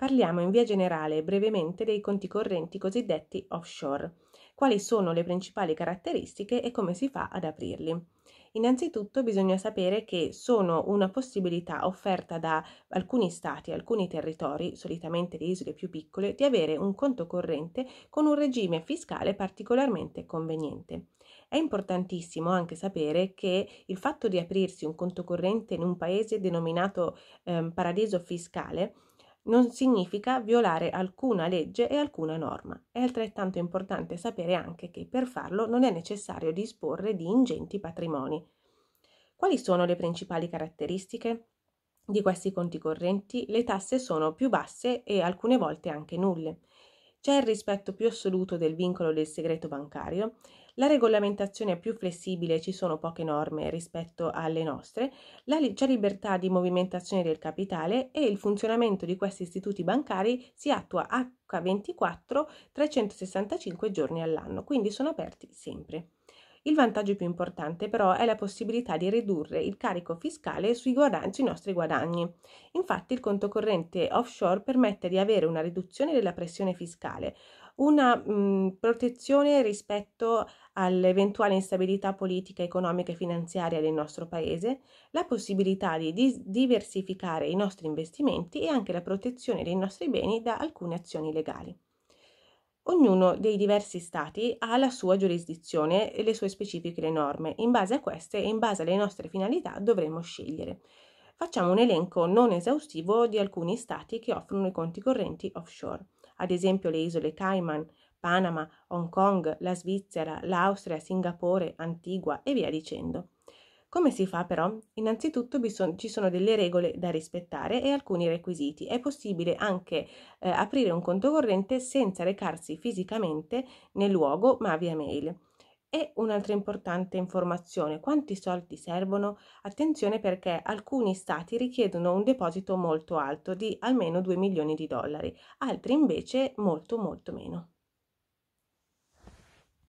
Parliamo in via generale e brevemente dei conti correnti cosiddetti offshore, quali sono le principali caratteristiche e come si fa ad aprirli. Innanzitutto bisogna sapere che sono una possibilità offerta da alcuni stati, alcuni territori, solitamente le isole più piccole, di avere un conto corrente con un regime fiscale particolarmente conveniente. È importantissimo anche sapere che il fatto di aprirsi un conto corrente in un paese denominato eh, paradiso fiscale non significa violare alcuna legge e alcuna norma. È altrettanto importante sapere anche che per farlo non è necessario disporre di ingenti patrimoni. Quali sono le principali caratteristiche? Di questi conti correnti le tasse sono più basse e alcune volte anche nulle c'è il rispetto più assoluto del vincolo del segreto bancario, la regolamentazione è più flessibile ci sono poche norme rispetto alle nostre, li- c'è libertà di movimentazione del capitale e il funzionamento di questi istituti bancari si attua H24 365 giorni all'anno, quindi sono aperti sempre. Il vantaggio più importante però è la possibilità di ridurre il carico fiscale sui, guadagni, sui nostri guadagni. Infatti il conto corrente offshore permette di avere una riduzione della pressione fiscale, una mh, mhmm, protezione rispetto all'eventuale instabilità politica, economica e finanziaria del nostro paese, la possibilità di dis- diversificare i nostri investimenti e anche la protezione dei nostri beni da alcune azioni legali. Ognuno dei diversi stati ha la sua giurisdizione e le sue specifiche norme. In base a queste e in base alle nostre finalità dovremo scegliere. Facciamo un elenco non esaustivo di alcuni stati che offrono i conti correnti offshore, ad esempio le isole Cayman, Panama, Hong Kong, la Svizzera, l'Austria, Singapore, Antigua e via dicendo. Come si fa però? Innanzitutto son- ci sono delle regole da rispettare e alcuni requisiti. È possibile anche eh, aprire un conto corrente senza recarsi fisicamente nel luogo ma via mail. E un'altra importante informazione, quanti soldi servono? Attenzione perché alcuni stati richiedono un deposito molto alto di almeno 2 milioni di dollari, altri invece molto molto meno.